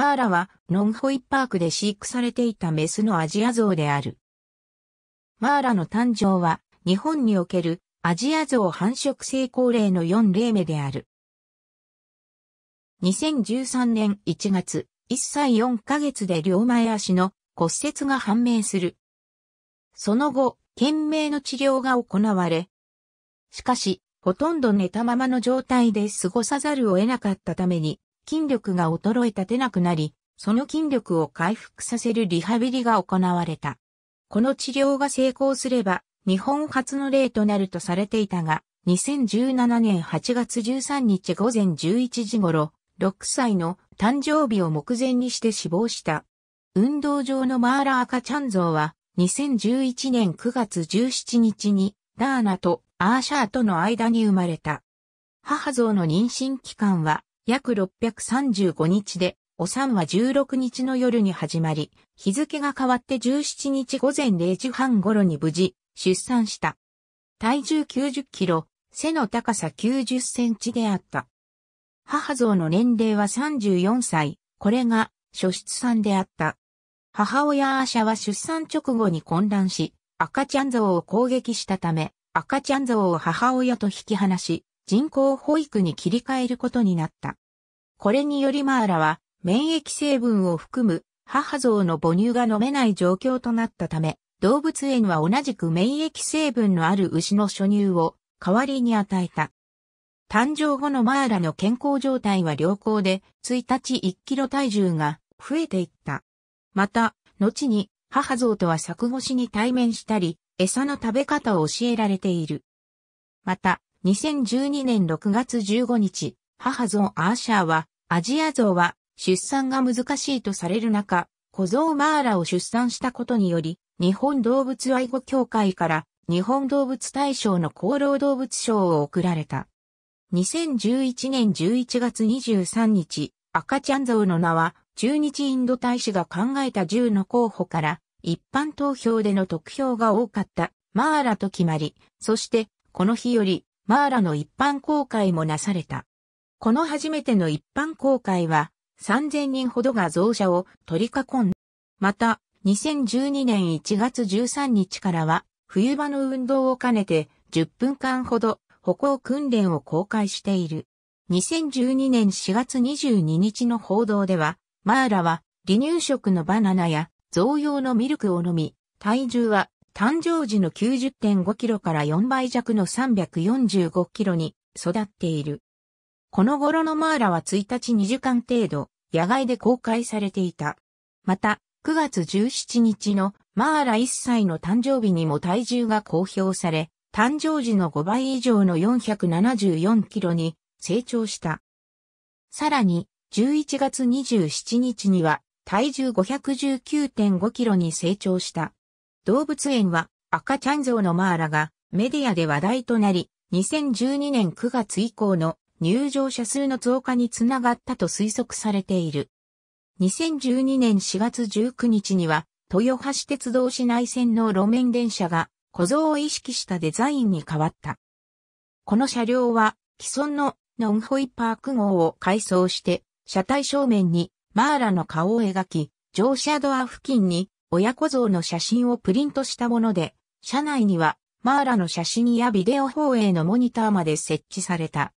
マーラはノンホイパークで飼育されていたメスのアジアゾウである。マーラの誕生は日本におけるアジアゾウ繁殖成功例の4例目である。2013年1月、1歳4ヶ月で両前足の骨折が判明する。その後、懸命の治療が行われ、しかし、ほとんど寝たままの状態で過ごさざるを得なかったために、筋力が衰え立てなくなり、その筋力を回復させるリハビリが行われた。この治療が成功すれば、日本初の例となるとされていたが、2017年8月13日午前11時頃、6歳の誕生日を目前にして死亡した。運動場のマーラー赤ちゃん像は、2011年9月17日に、ダーナとアーシャーとの間に生まれた。母像の妊娠期間は約635日で、お産は16日の夜に始まり、日付が変わって17日午前0時半頃に無事、出産した。体重90キロ、背の高さ90センチであった。母像の年齢は34歳、これが初出産であった。母親アーシャは出産直後に混乱し、赤ちゃん像を攻撃したため、赤ちゃん像を母親と引き離し、人工保育に切り替えることになった。これによりマーラは、免疫成分を含む母像の母乳が飲めない状況となったため、動物園は同じく免疫成分のある牛の初乳を代わりに与えた。誕生後のマーラの健康状態は良好で、1日1キロ体重が増えていった。また、後に母像とは作越しに対面したり、餌の食べ方を教えられている。また、2012年6月15日、母ゾン・アーシャーは、アジアゾウは出産が難しいとされる中、小ゾウマーラを出産したことにより、日本動物愛護協会から日本動物大賞の厚労動物賞を贈られた。2011年11月23日、赤ちゃんゾウの名は、中日インド大使が考えた10の候補から、一般投票での得票が多かったマーラと決まり、そして、この日より、マーラの一般公開もなされた。この初めての一般公開は3000人ほどが増車を取り囲んだ。また、2012年1月13日からは冬場の運動を兼ねて10分間ほど歩行訓練を公開している。2012年4月22日の報道では、マーラは離乳食のバナナや増用のミルクを飲み、体重は誕生時の90.5キロから4倍弱の345キロに育っている。この頃のマーラは1日2時間程度、野外で公開されていた。また、9月17日のマーラ1歳の誕生日にも体重が公表され、誕生時の5倍以上の474キロに成長した。さらに、11月27日には体重519.5キロに成長した。動物園は赤ちゃん像のマーラがメディアで話題となり、2012年9月以降の入場者数の増加につながったと推測されている。2012年4月19日には、豊橋鉄道市内線の路面電車が、小僧を意識したデザインに変わった。この車両は、既存のノンホイパーク号を改装して、車体正面にマーラの顔を描き、乗車ドア付近に親子像の写真をプリントしたもので、車内にはマーラの写真やビデオ放映のモニターまで設置された。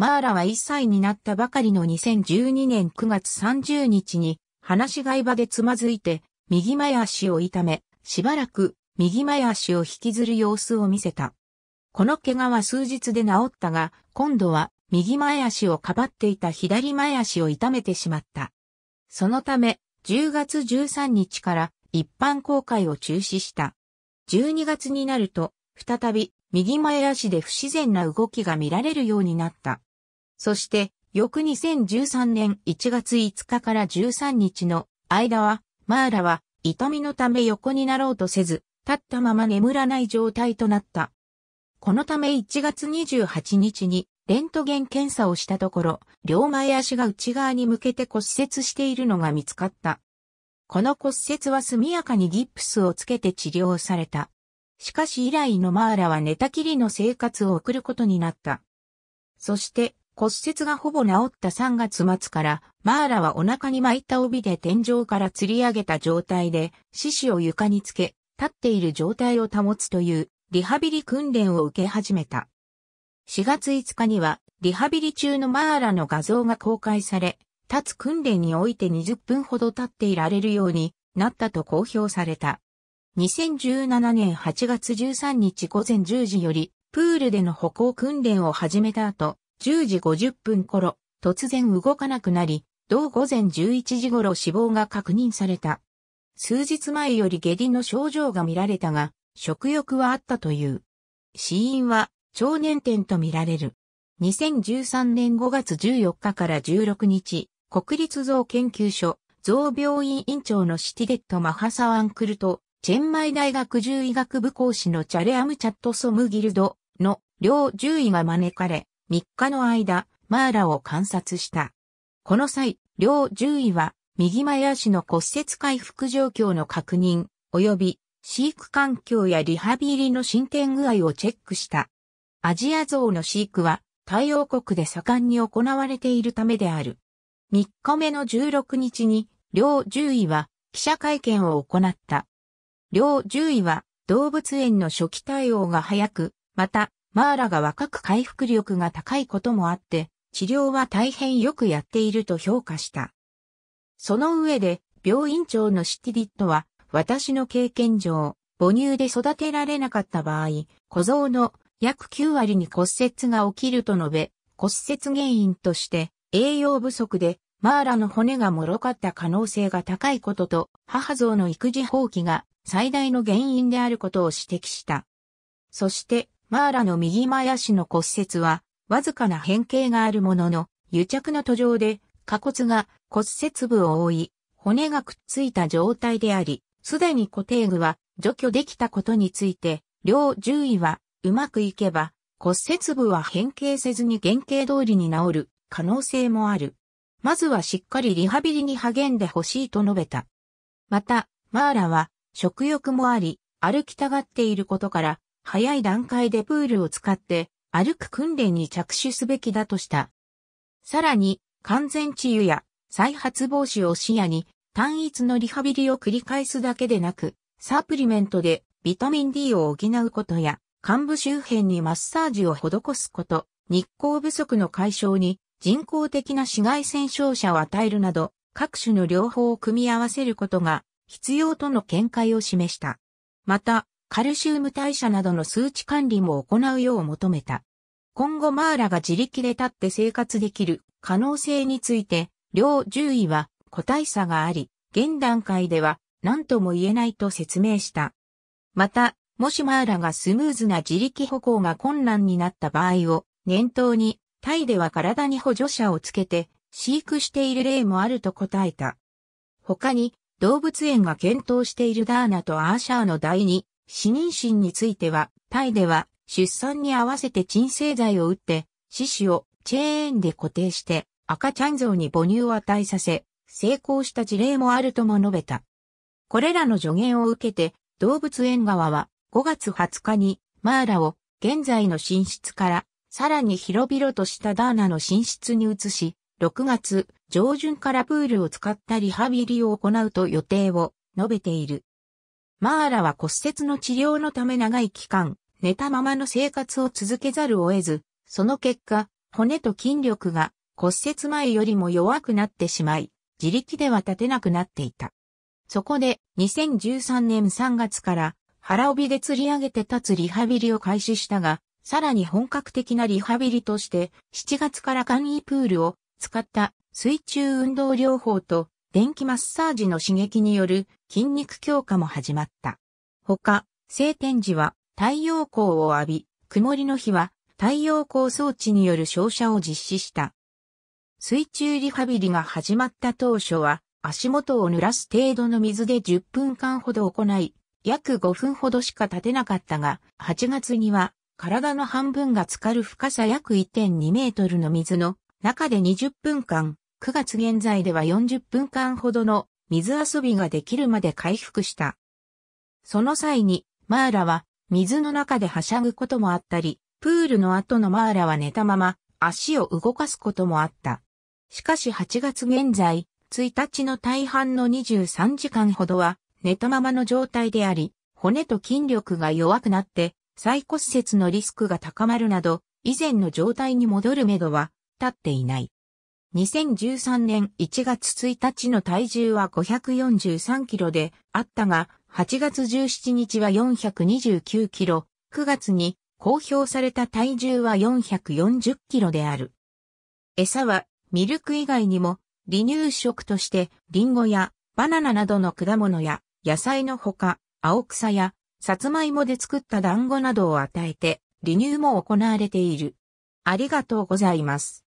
マーラは1歳になったばかりの2012年9月30日に、放し飼い場でつまずいて、右前足を痛め、しばらく右前足を引きずる様子を見せた。この怪我は数日で治ったが、今度は右前足をかばっていた左前足を痛めてしまった。そのため、10月13日から一般公開を中止した。12月になると、再び右前足で不自然な動きが見られるようになった。そして、翌2013年1月5日から13日の間は、マーラは痛みのため横になろうとせず、立ったまま眠らない状態となった。このため1月28日にレントゲン検査をしたところ、両前足が内側に向けて骨折しているのが見つかった。この骨折は速やかにギプスをつけて治療された。しかし以来のマーラは寝たきりの生活を送ることになった。そして骨折がほぼ治った3月末から、マーラはお腹に巻いた帯で天井から吊り上げた状態で、四肢を床につけ、立っている状態を保つという、リハビリ訓練を受け始めた。4月5日には、リハビリ中のマーラの画像が公開され、立つ訓練において20分ほど立っていられるようになったと公表された。2017年8月13日午前10時より、プールでの歩行訓練を始めた後、10時50分頃、突然動かなくなり、同午前11時頃死亡が確認された。数日前より下痢の症状が見られたが、食欲はあったという。死因は、腸年点と見られる。2013年5月14日から16日、国立像研究所、像病院院長のシティデット・マハサワンクルと、チェンマイ大学獣医学部講師のチャレアムチャット・ソムギルドの両獣医が招かれ、3日の間、マーラを観察した。この際、両獣医は、右前足の骨折回復状況の確認、及び、飼育環境やリハビリの進展具合をチェックした。アジアゾウの飼育は、太陽国で盛んに行われているためである。3日目の16日に、両獣医は、記者会見を行った。両獣医は、動物園の初期対応が早く、また、マーラが若く回復力が高いこともあって、治療は大変よくやっていると評価した。その上で、病院長のシティリットは、私の経験上、母乳で育てられなかった場合、小僧の約9割に骨折が起きると述べ、骨折原因として、栄養不足で、マーラの骨が脆かった可能性が高いことと、母像の育児放棄が最大の原因であることを指摘した。そして、マーラの右前足の骨折は、わずかな変形があるものの、癒着の途上で、下骨が骨折部を覆い、骨がくっついた状態であり、すでに固定具は除去できたことについて、両獣医は、うまくいけば、骨折部は変形せずに原型通りに治る可能性もある。まずはしっかりリハビリに励んでほしいと述べた。また、マーラは食欲もあり、歩きたがっていることから早い段階でプールを使って歩く訓練に着手すべきだとした。さらに、完全治癒や再発防止を視野に単一のリハビリを繰り返すだけでなく、サプリメントでビタミン D を補うことや、幹部周辺にマッサージを施すこと、日光不足の解消に人工的な紫外線照射を与えるなど、各種の療法を組み合わせることが必要との見解を示した。また、カルシウム代謝などの数値管理も行うよう求めた。今後マーラが自力で立って生活できる可能性について、両獣医は個体差があり、現段階では何とも言えないと説明した。また、もしマーラがスムーズな自力歩行が困難になった場合を念頭に、タイでは体に補助者をつけて飼育している例もあると答えた。他に、動物園が検討しているダーナとアーシャーの第二、死妊娠については、タイでは出産に合わせて鎮静剤を打って、死死をチェーンで固定して赤ちゃん像に母乳を与えさせ、成功した事例もあるとも述べた。これらの助言を受けて、動物園側は5月20日にマーラを現在の寝室からさらに広々としたダーナの寝室に移し、6月上旬からプールを使ったリハビリを行うと予定を述べている。マーラは骨折の治療のため長い期間、寝たままの生活を続けざるを得ず、その結果、骨と筋力が骨折前よりも弱くなってしまい、自力では立てなくなっていた。そこで2013年3月から腹帯で釣り上げて立つリハビリを開始したが、さらに本格的なリハビリとして7月から簡易プールを使った水中運動療法と電気マッサージの刺激による筋肉強化も始まった。ほか、晴天時は太陽光を浴び、曇りの日は太陽光装置による照射を実施した。水中リハビリが始まった当初は、足元を濡らす程度の水で10分間ほど行い、約5分ほどしか立てなかったが、8月には体の半分が浸かる深さ約1.2メートルの水の中で20分間9月現在では40分間ほどの水遊びができるまで回復した。その際に、マーラは水の中ではしゃぐこともあったり、プールの後のマーラは寝たまま足を動かすこともあった。しかし8月現在、1日の大半の23時間ほどは寝たままの状態であり、骨と筋力が弱くなって再骨折のリスクが高まるなど、以前の状態に戻るめどは立っていない。2013年1月1日の体重は543キロであったが、8月17日は429キロ、9月に公表された体重は440キロである。餌はミルク以外にも離乳食としてリンゴやバナナなどの果物や野菜のほか青草やさつまいもで作った団子などを与えて離乳も行われている。ありがとうございます。